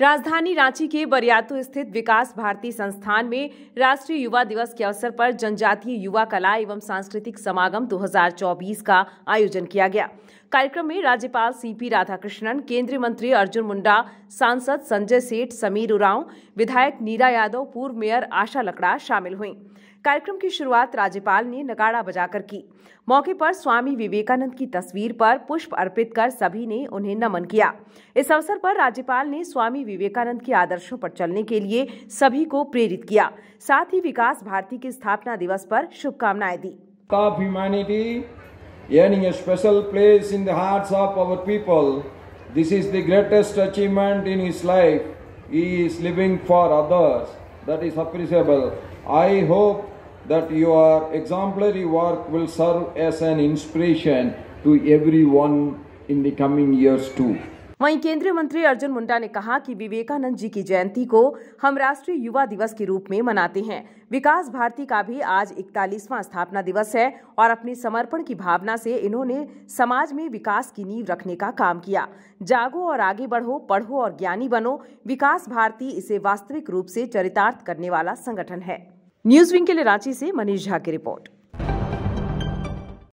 राजधानी रांची के बरियातू स्थित विकास भारती संस्थान में राष्ट्रीय युवा दिवस के अवसर पर जनजातीय युवा कला एवं सांस्कृतिक समागम 2024 का आयोजन किया गया कार्यक्रम में राज्यपाल सीपी राधाकृष्णन केंद्रीय मंत्री अर्जुन मुंडा सांसद संजय सेठ समीर उरांव विधायक नीरा यादव पूर्व मेयर आशा लकड़ा शामिल हुई कार्यक्रम की शुरुआत राज्यपाल ने नगाड़ा बजाकर की मौके पर स्वामी विवेकानंद की तस्वीर पर पुष्प अर्पित कर सभी ने उन्हें नमन किया इस अवसर पर राज्यपाल ने स्वामी विवेकानंद के आदर्शों पर चलने के लिए सभी को प्रेरित किया साथ ही विकास भारती के स्थापना दिवस पर शुभकामनाएं दी थी earning a special place in the hearts of our people. This is the greatest achievement in his life. He is living for others. That is appreciable. I hope that your exemplary work will serve as an inspiration to everyone in the coming years too. वहीं केंद्रीय मंत्री अर्जुन मुंडा ने कहा कि विवेकानंद जी की जयंती को हम राष्ट्रीय युवा दिवस के रूप में मनाते हैं विकास भारती का भी आज इकतालीसवां स्थापना दिवस है और अपने समर्पण की भावना से इन्होंने समाज में विकास की नींव रखने का काम किया जागो और आगे बढ़ो पढ़ो और ज्ञानी बनो विकास भारती इसे वास्तविक रूप से चरितार्थ करने वाला संगठन है न्यूज विंग के लिए रांची से मनीष झा की रिपोर्ट